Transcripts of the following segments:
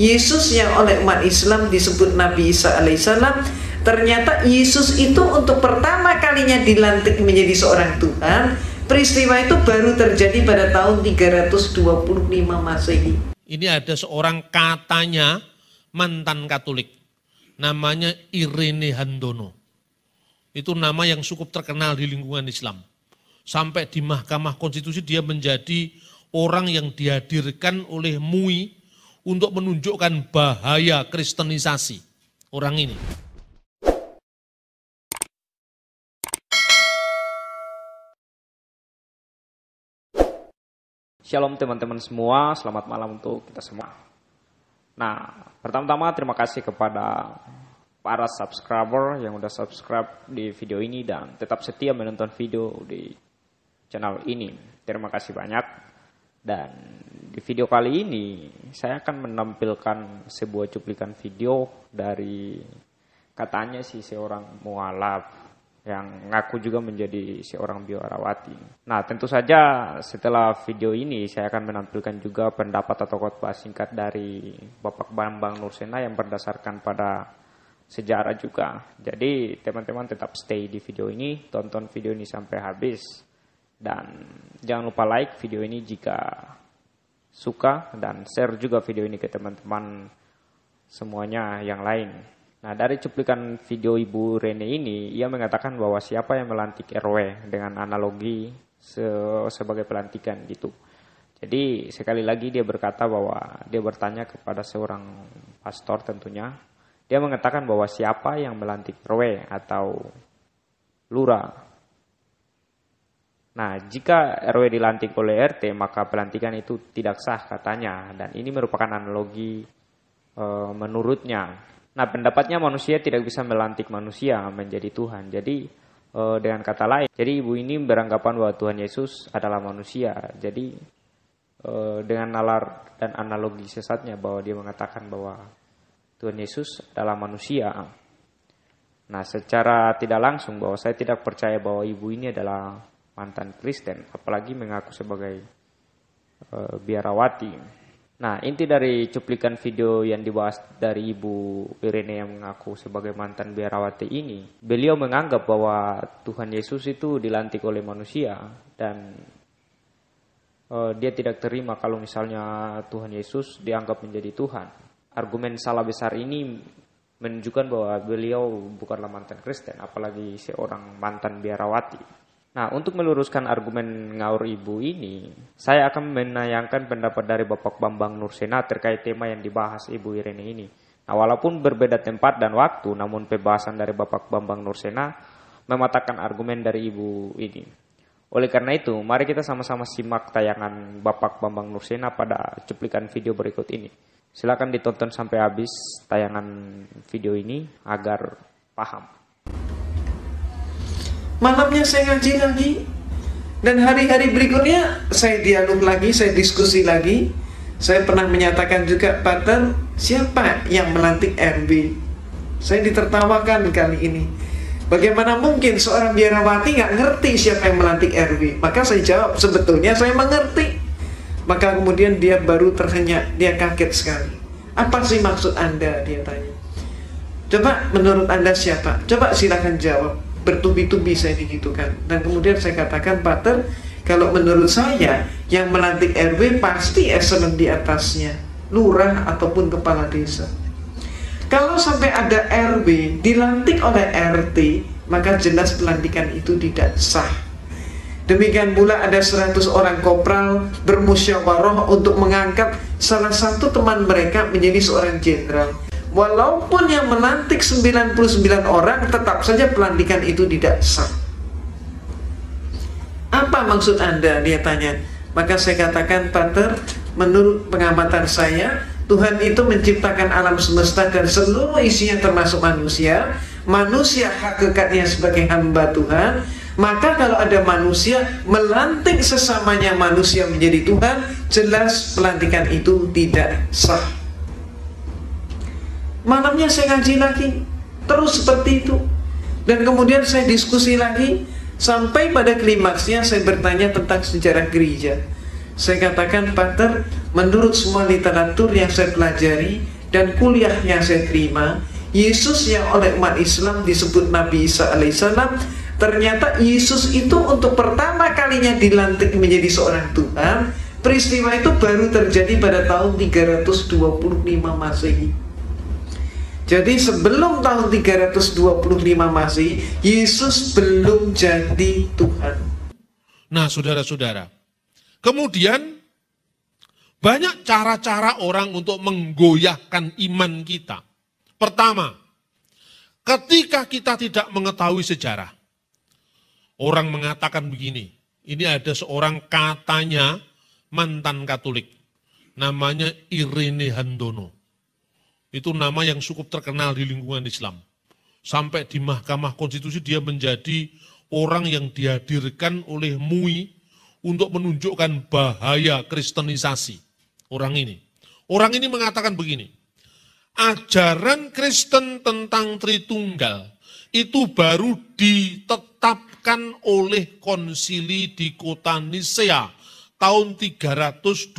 Yesus yang oleh umat Islam disebut Nabi Isa alaihissalam ternyata Yesus itu untuk pertama kalinya dilantik menjadi seorang Tuhan peristiwa itu baru terjadi pada tahun 325 Masehi ini ada seorang katanya mantan Katolik namanya Irene Handono itu nama yang cukup terkenal di lingkungan Islam sampai di Mahkamah Konstitusi dia menjadi orang yang dihadirkan oleh MUI untuk menunjukkan bahaya kristenisasi orang ini. Shalom teman-teman semua, selamat malam untuk kita semua. Nah, pertama-tama terima kasih kepada para subscriber yang udah subscribe di video ini dan tetap setia menonton video di channel ini. Terima kasih banyak dan di video kali ini saya akan menampilkan sebuah cuplikan video dari katanya sih seorang mualaf yang ngaku juga menjadi seorang biarawati. Nah tentu saja setelah video ini saya akan menampilkan juga pendapat atau khotbah singkat dari Bapak Bambang Nursena yang berdasarkan pada sejarah juga. Jadi teman-teman tetap stay di video ini, tonton video ini sampai habis. Dan jangan lupa like video ini jika suka dan share juga video ini ke teman-teman semuanya yang lain. Nah, dari cuplikan video Ibu Rene ini, ia mengatakan bahwa siapa yang melantik RW dengan analogi se sebagai pelantikan gitu. Jadi sekali lagi dia berkata bahwa dia bertanya kepada seorang pastor tentunya. Dia mengatakan bahwa siapa yang melantik RW atau lurah Nah, jika RW dilantik oleh RT, maka pelantikan itu tidak sah katanya. Dan ini merupakan analogi e, menurutnya. Nah, pendapatnya manusia tidak bisa melantik manusia menjadi Tuhan. Jadi, e, dengan kata lain, jadi ibu ini beranggapan bahwa Tuhan Yesus adalah manusia. Jadi, e, dengan nalar dan analogi sesatnya bahwa dia mengatakan bahwa Tuhan Yesus adalah manusia. Nah, secara tidak langsung bahwa saya tidak percaya bahwa ibu ini adalah mantan Kristen, apalagi mengaku sebagai e, biarawati. Nah, inti dari cuplikan video yang dibahas dari Ibu Irene yang mengaku sebagai mantan biarawati ini, beliau menganggap bahwa Tuhan Yesus itu dilantik oleh manusia dan e, dia tidak terima kalau misalnya Tuhan Yesus dianggap menjadi Tuhan. Argumen salah besar ini menunjukkan bahwa beliau bukanlah mantan Kristen, apalagi seorang mantan biarawati. Nah, untuk meluruskan argumen ngaur ibu ini, saya akan menayangkan pendapat dari Bapak Bambang Nursena terkait tema yang dibahas Ibu Irene ini. Nah, walaupun berbeda tempat dan waktu, namun pembahasan dari Bapak Bambang Nursena mematakan argumen dari Ibu ini. Oleh karena itu, mari kita sama-sama simak tayangan Bapak Bambang Nursena pada cuplikan video berikut ini. Silakan ditonton sampai habis tayangan video ini agar paham malamnya saya ngaji lagi dan hari-hari berikutnya saya dialog lagi, saya diskusi lagi. Saya pernah menyatakan juga, Pater, siapa yang melantik MB? Saya ditertawakan kali ini. Bagaimana mungkin seorang biarawati nggak ngerti siapa yang melantik RW? Maka saya jawab, sebetulnya saya mengerti. Maka kemudian dia baru terhenyak, dia kaget sekali. Apa sih maksud Anda? Dia tanya. Coba menurut Anda siapa? Coba silahkan jawab bertubi-tubi saya digitukan dan kemudian saya katakan Pater kalau menurut saya yang melantik RW pasti eselon di atasnya lurah ataupun kepala desa kalau sampai ada RW dilantik oleh RT maka jelas pelantikan itu tidak sah Demikian pula ada 100 orang kopral bermusyawarah untuk mengangkat salah satu teman mereka menjadi seorang jenderal walaupun yang melantik 99 orang tetap saja pelantikan itu tidak sah apa maksud anda dia tanya maka saya katakan pater menurut pengamatan saya Tuhan itu menciptakan alam semesta dan seluruh isinya termasuk manusia manusia hakikatnya sebagai hamba Tuhan maka kalau ada manusia melantik sesamanya manusia menjadi Tuhan jelas pelantikan itu tidak sah malamnya saya ngaji lagi terus seperti itu dan kemudian saya diskusi lagi sampai pada klimaksnya saya bertanya tentang sejarah gereja saya katakan Pater menurut semua literatur yang saya pelajari dan kuliah yang saya terima Yesus yang oleh umat Islam disebut Nabi Isa alaihissalam ternyata Yesus itu untuk pertama kalinya dilantik menjadi seorang Tuhan peristiwa itu baru terjadi pada tahun 325 Masehi jadi sebelum tahun 325 masih Yesus belum jadi Tuhan. Nah, saudara-saudara. Kemudian banyak cara-cara orang untuk menggoyahkan iman kita. Pertama, ketika kita tidak mengetahui sejarah. Orang mengatakan begini, ini ada seorang katanya mantan Katolik, namanya Irene Handono itu nama yang cukup terkenal di lingkungan Islam. Sampai di Mahkamah Konstitusi dia menjadi orang yang dihadirkan oleh MUI untuk menunjukkan bahaya kristenisasi orang ini. Orang ini mengatakan begini, ajaran Kristen tentang Tritunggal itu baru ditetapkan oleh konsili di kota Nisea tahun 325.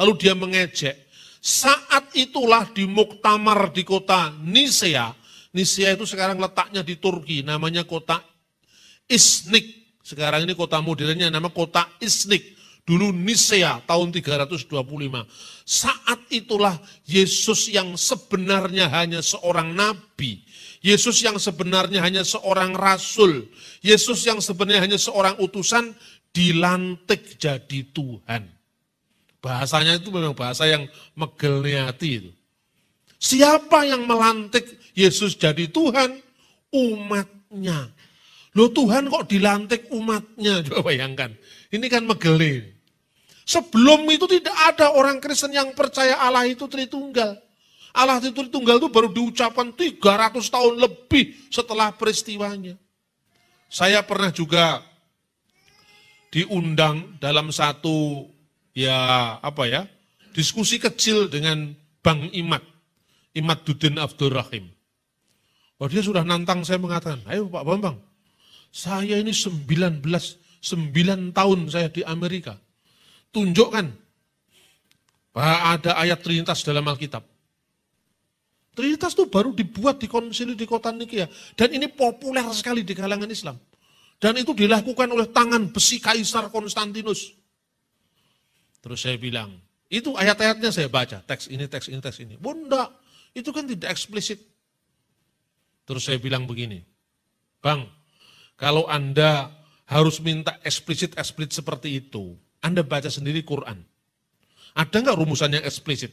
Lalu dia mengejek, saat itulah di Muktamar di kota Nisea, Nisea itu sekarang letaknya di Turki, namanya kota Isnik. Sekarang ini kota modernnya nama kota Isnik. Dulu Nisea tahun 325. Saat itulah Yesus yang sebenarnya hanya seorang nabi, Yesus yang sebenarnya hanya seorang rasul, Yesus yang sebenarnya hanya seorang utusan dilantik jadi Tuhan. Bahasanya itu memang bahasa yang megelnya hati itu. Siapa yang melantik Yesus jadi Tuhan? Umatnya. Loh Tuhan kok dilantik umatnya? Coba bayangkan. Ini kan megeli. Sebelum itu tidak ada orang Kristen yang percaya Allah itu Tritunggal. Allah itu Tritunggal itu baru diucapkan 300 tahun lebih setelah peristiwanya. Saya pernah juga diundang dalam satu ya apa ya, diskusi kecil dengan Bang Imat, Imat Dudin Abdurrahim. Oh dia sudah nantang saya mengatakan, ayo Pak Bambang, saya ini 19, 9 tahun saya di Amerika. Tunjukkan bahwa ada ayat Trinitas dalam Alkitab. Trinitas itu baru dibuat di konsili di kota Nikia. Ya. Dan ini populer sekali di kalangan Islam. Dan itu dilakukan oleh tangan besi Kaisar Konstantinus. Terus saya bilang, itu ayat-ayatnya saya baca, teks ini, teks ini, teks ini. Bunda, itu kan tidak eksplisit. Terus saya bilang begini, Bang, kalau Anda harus minta eksplisit-eksplisit seperti itu, Anda baca sendiri Quran. Ada nggak rumusan yang eksplisit?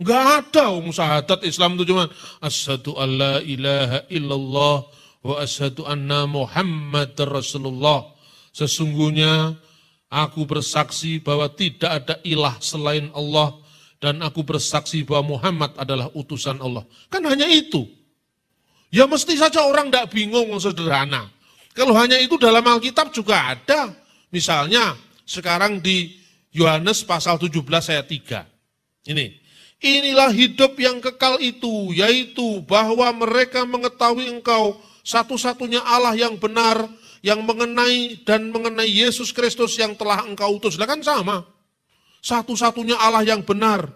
Nggak ada um syahadat Islam itu cuma Asyadu Allah ilaha illallah wa asyadu anna Muhammad Rasulullah. Sesungguhnya Aku bersaksi bahwa tidak ada ilah selain Allah dan aku bersaksi bahwa Muhammad adalah utusan Allah. Kan hanya itu. Ya mesti saja orang tidak bingung sederhana. Kalau hanya itu dalam Alkitab juga ada. Misalnya sekarang di Yohanes pasal 17 ayat 3. Ini. Inilah hidup yang kekal itu, yaitu bahwa mereka mengetahui engkau satu-satunya Allah yang benar yang mengenai dan mengenai Yesus Kristus yang telah engkau utus. Lah kan sama. Satu-satunya Allah yang benar.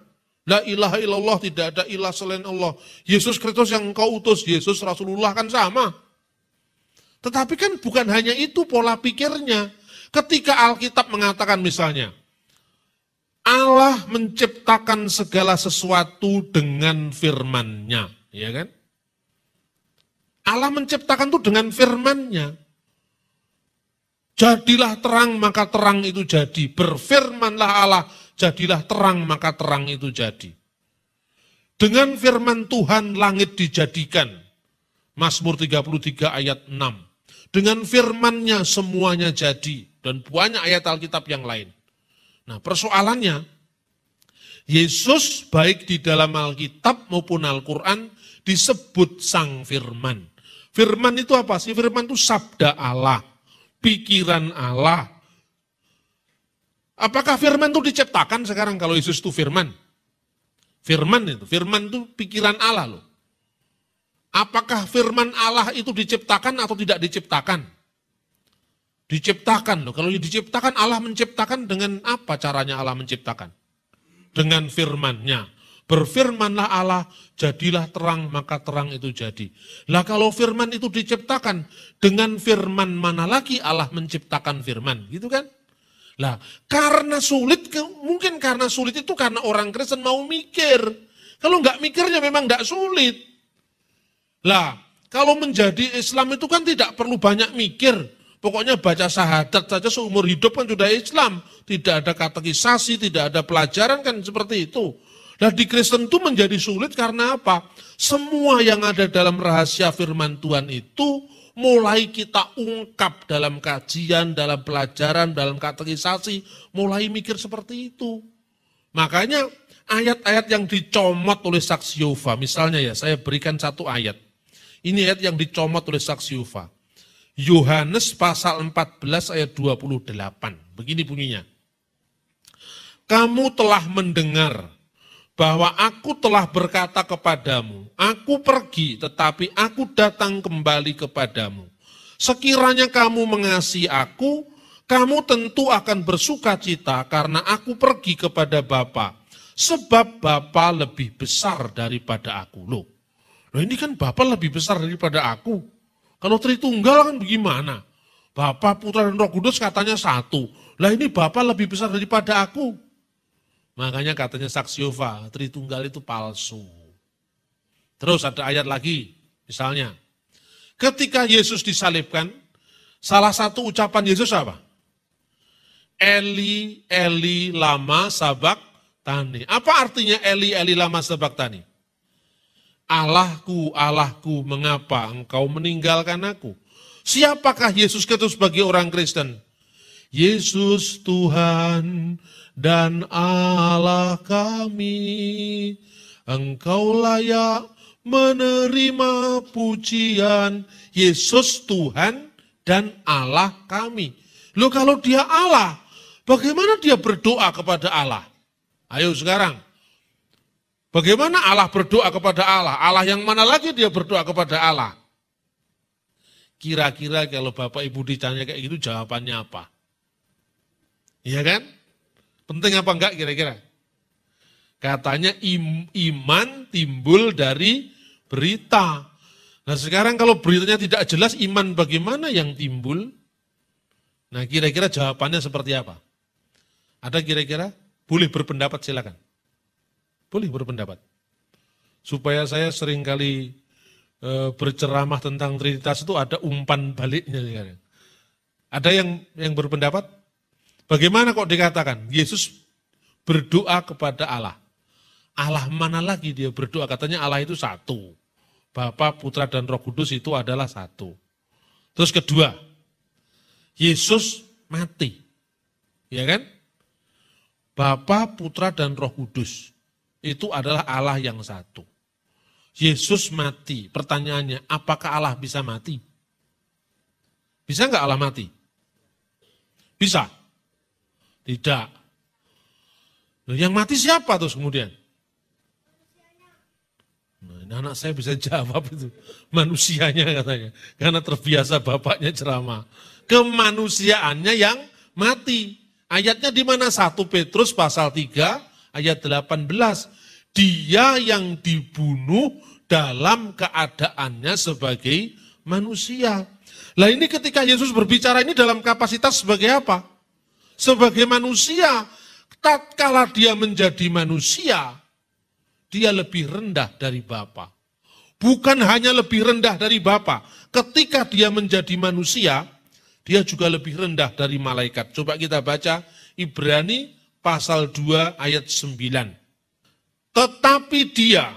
La ilaha illallah, tidak ada ilah selain Allah. Yesus Kristus yang engkau utus, Yesus Rasulullah kan sama. Tetapi kan bukan hanya itu pola pikirnya. Ketika Alkitab mengatakan misalnya, Allah menciptakan segala sesuatu dengan firmannya. ya kan? Allah menciptakan itu dengan firmannya. Jadilah terang, maka terang itu jadi. Berfirmanlah Allah, jadilah terang, maka terang itu jadi. Dengan firman Tuhan, langit dijadikan. Mazmur 33 ayat 6. Dengan firmannya semuanya jadi. Dan banyak ayat Alkitab yang lain. Nah persoalannya, Yesus baik di dalam Alkitab maupun Al-Quran disebut sang firman. Firman itu apa sih? Firman itu sabda Allah pikiran Allah. Apakah firman itu diciptakan sekarang kalau Yesus itu firman? Firman itu, firman itu pikiran Allah loh. Apakah firman Allah itu diciptakan atau tidak diciptakan? Diciptakan loh. Kalau diciptakan Allah menciptakan dengan apa caranya Allah menciptakan? Dengan firmannya. nya Berfirmanlah Allah, jadilah terang, maka terang itu jadi. Lah kalau firman itu diciptakan, dengan firman mana lagi Allah menciptakan firman, gitu kan? Lah, karena sulit, mungkin karena sulit itu karena orang Kristen mau mikir. Kalau nggak mikirnya memang nggak sulit. Lah, kalau menjadi Islam itu kan tidak perlu banyak mikir. Pokoknya baca sahadat saja seumur hidup kan sudah Islam. Tidak ada kategorisasi, tidak ada pelajaran kan seperti itu. Nah di Kristen itu menjadi sulit karena apa? Semua yang ada dalam rahasia firman Tuhan itu mulai kita ungkap dalam kajian, dalam pelajaran, dalam kategorisasi, mulai mikir seperti itu. Makanya ayat-ayat yang dicomot oleh saksi Yova, misalnya ya saya berikan satu ayat. Ini ayat yang dicomot oleh saksi Yova. Yohanes pasal 14 ayat 28. Begini bunyinya. Kamu telah mendengar bahwa aku telah berkata kepadamu, aku pergi tetapi aku datang kembali kepadamu. Sekiranya kamu mengasihi aku, kamu tentu akan bersuka cita karena aku pergi kepada Bapa, sebab Bapa lebih besar daripada aku. Loh, loh ini kan Bapa lebih besar daripada aku. Kalau Tritunggal kan bagaimana? Bapa, Putra, dan Roh Kudus katanya satu. Lah ini Bapa lebih besar daripada aku. Makanya katanya Saksiova, Tritunggal itu palsu. Terus ada ayat lagi, misalnya. Ketika Yesus disalibkan, salah satu ucapan Yesus apa? Eli, Eli lama sabak tani. Apa artinya Eli, Eli lama sabak tani? Allahku, Allahku, mengapa engkau meninggalkan aku? Siapakah Yesus itu bagi orang Kristen? Yesus Tuhan dan Allah kami, Engkau layak menerima pujian Yesus Tuhan dan Allah kami. Loh kalau dia Allah, bagaimana dia berdoa kepada Allah? Ayo sekarang. Bagaimana Allah berdoa kepada Allah? Allah yang mana lagi dia berdoa kepada Allah? Kira-kira kalau Bapak Ibu ditanya kayak gitu jawabannya apa? Iya kan? Penting apa enggak kira-kira? Katanya im, iman timbul dari berita. Nah sekarang kalau beritanya tidak jelas iman bagaimana yang timbul? Nah kira-kira jawabannya seperti apa? Ada kira-kira? Boleh berpendapat silakan. Boleh berpendapat. Supaya saya seringkali e, berceramah tentang Trinitas itu ada umpan baliknya. Ada yang yang berpendapat? Bagaimana kok dikatakan? Yesus berdoa kepada Allah. Allah mana lagi dia berdoa? Katanya Allah itu satu. Bapa, Putra, dan Roh Kudus itu adalah satu. Terus kedua, Yesus mati. Ya kan? Bapa, Putra, dan Roh Kudus itu adalah Allah yang satu. Yesus mati. Pertanyaannya, apakah Allah bisa mati? Bisa nggak Allah mati? Bisa. Tidak. Nah, yang mati siapa terus kemudian? Nah, anak saya bisa jawab itu. Manusianya katanya. Karena terbiasa bapaknya ceramah. Kemanusiaannya yang mati. Ayatnya di mana? 1 Petrus pasal 3 ayat 18. Dia yang dibunuh dalam keadaannya sebagai manusia. Lah ini ketika Yesus berbicara ini dalam kapasitas sebagai apa? sebagai manusia, tatkala dia menjadi manusia, dia lebih rendah dari Bapa. Bukan hanya lebih rendah dari Bapa, ketika dia menjadi manusia, dia juga lebih rendah dari malaikat. Coba kita baca Ibrani pasal 2 ayat 9. Tetapi dia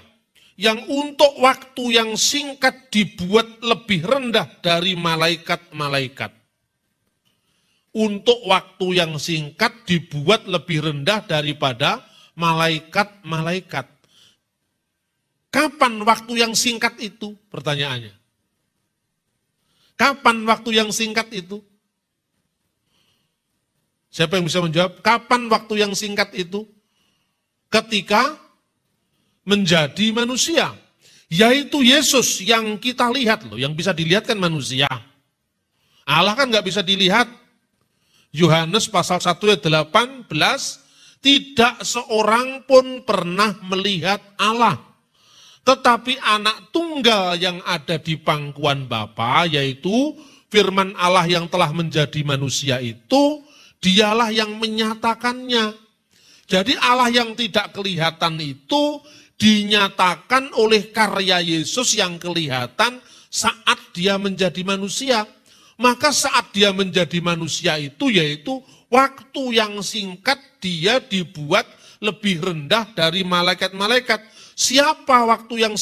yang untuk waktu yang singkat dibuat lebih rendah dari malaikat-malaikat untuk waktu yang singkat dibuat lebih rendah daripada malaikat-malaikat. Kapan waktu yang singkat itu? Pertanyaannya. Kapan waktu yang singkat itu? Siapa yang bisa menjawab? Kapan waktu yang singkat itu? Ketika menjadi manusia, yaitu Yesus yang kita lihat loh, yang bisa dilihatkan manusia. Allah kan nggak bisa dilihat, Yohanes pasal 1 ayat 18, tidak seorang pun pernah melihat Allah. Tetapi anak tunggal yang ada di pangkuan Bapa yaitu firman Allah yang telah menjadi manusia itu, dialah yang menyatakannya. Jadi Allah yang tidak kelihatan itu dinyatakan oleh karya Yesus yang kelihatan saat dia menjadi manusia. Maka saat dia menjadi manusia itu yaitu waktu yang singkat dia dibuat lebih rendah dari malaikat-malaikat. Siapa waktu yang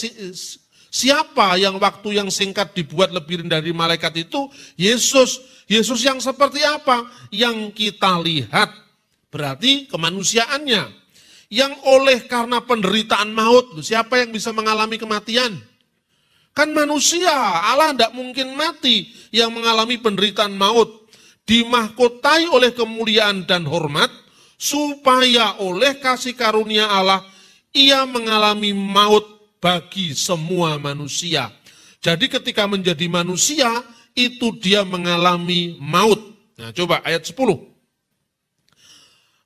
siapa yang waktu yang singkat dibuat lebih rendah dari malaikat itu? Yesus. Yesus yang seperti apa? Yang kita lihat berarti kemanusiaannya. Yang oleh karena penderitaan maut, siapa yang bisa mengalami kematian? Kan manusia, Allah tidak mungkin mati yang mengalami penderitaan maut dimahkotai oleh kemuliaan dan hormat supaya oleh kasih karunia Allah ia mengalami maut bagi semua manusia. Jadi ketika menjadi manusia itu dia mengalami maut. Nah, coba ayat 10.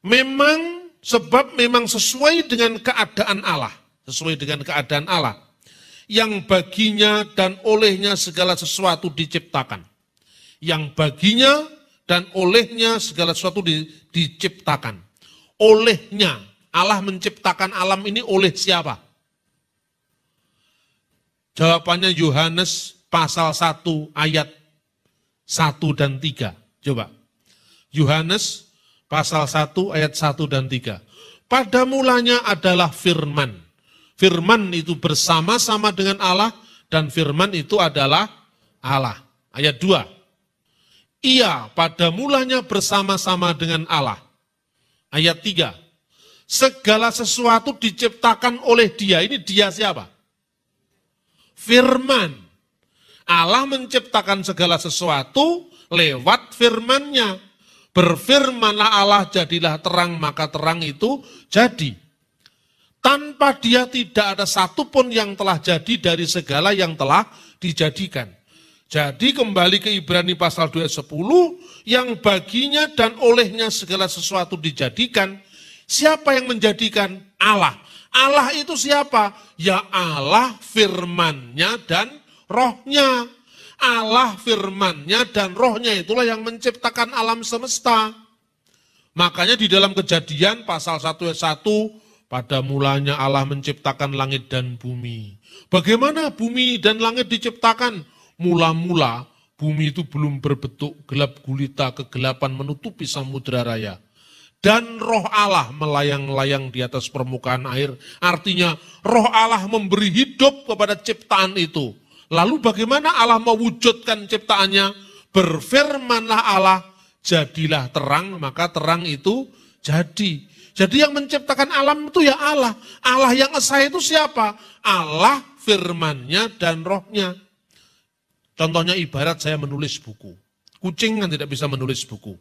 Memang sebab memang sesuai dengan keadaan Allah, sesuai dengan keadaan Allah yang baginya dan olehnya segala sesuatu diciptakan. Yang baginya dan olehnya segala sesuatu di, diciptakan. Olehnya, Allah menciptakan alam ini oleh siapa? Jawabannya Yohanes pasal 1 ayat 1 dan 3. Coba. Yohanes pasal 1 ayat 1 dan 3. Pada mulanya adalah firman firman itu bersama-sama dengan Allah dan firman itu adalah Allah. Ayat 2. Ia pada mulanya bersama-sama dengan Allah. Ayat 3. Segala sesuatu diciptakan oleh dia. Ini dia siapa? Firman. Allah menciptakan segala sesuatu lewat firmannya. Berfirmanlah Allah, jadilah terang, maka terang itu jadi. Tanpa dia tidak ada satupun yang telah jadi dari segala yang telah dijadikan. Jadi kembali ke Ibrani pasal 2 ayat yang baginya dan olehnya segala sesuatu dijadikan. Siapa yang menjadikan? Allah. Allah itu siapa? Ya Allah firmannya dan rohnya. Allah firmannya dan rohnya itulah yang menciptakan alam semesta. Makanya di dalam kejadian pasal 1 ayat 1, pada mulanya Allah menciptakan langit dan bumi. Bagaimana bumi dan langit diciptakan? Mula-mula bumi itu belum berbentuk gelap gulita kegelapan menutupi samudera raya. Dan roh Allah melayang-layang di atas permukaan air. Artinya roh Allah memberi hidup kepada ciptaan itu. Lalu bagaimana Allah mewujudkan ciptaannya? Berfirmanlah Allah, jadilah terang, maka terang itu jadi. Jadi yang menciptakan alam itu ya Allah. Allah yang esa itu siapa? Allah, firmannya, dan rohnya. Contohnya ibarat saya menulis buku. Kucing kan tidak bisa menulis buku.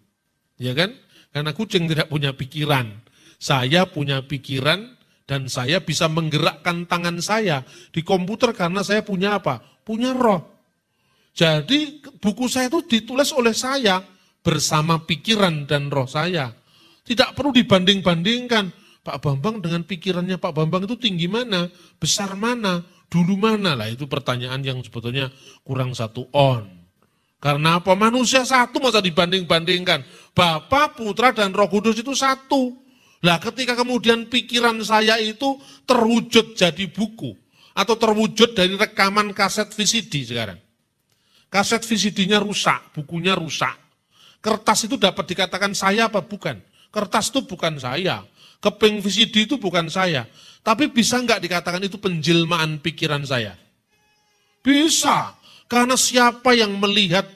Ya kan? Karena kucing tidak punya pikiran. Saya punya pikiran dan saya bisa menggerakkan tangan saya di komputer karena saya punya apa? Punya roh. Jadi buku saya itu ditulis oleh saya bersama pikiran dan roh saya. Tidak perlu dibanding-bandingkan. Pak Bambang dengan pikirannya Pak Bambang itu tinggi mana, besar mana, dulu mana lah. Itu pertanyaan yang sebetulnya kurang satu on. Karena apa? Manusia satu masa dibanding-bandingkan. Bapak, Putra, dan Roh Kudus itu satu. Lah ketika kemudian pikiran saya itu terwujud jadi buku. Atau terwujud dari rekaman kaset VCD sekarang. Kaset VCD-nya rusak, bukunya rusak. Kertas itu dapat dikatakan saya apa bukan? Kertas itu bukan saya. Keping VCD itu bukan saya. Tapi bisa nggak dikatakan itu penjelmaan pikiran saya? Bisa. Karena siapa yang melihat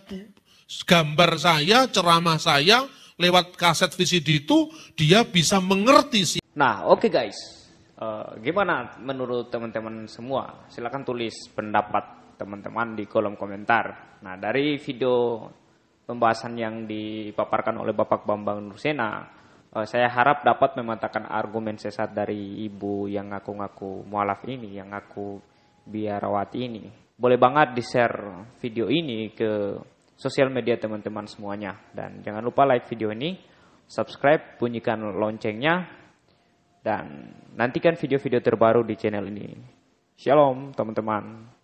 gambar saya, ceramah saya, lewat kaset VCD itu, dia bisa mengerti sih. Nah, oke okay guys. Uh, gimana menurut teman-teman semua? Silahkan tulis pendapat teman-teman di kolom komentar. Nah, dari video pembahasan yang dipaparkan oleh Bapak Bambang Nursena, Eh, saya harap dapat mematahkan argumen sesat dari ibu yang ngaku-ngaku mualaf ini, yang ngaku biarawati ini. Boleh banget di-share video ini ke sosial media teman-teman semuanya. Dan jangan lupa like video ini, subscribe, bunyikan loncengnya, dan nantikan video-video terbaru di channel ini. Shalom teman-teman.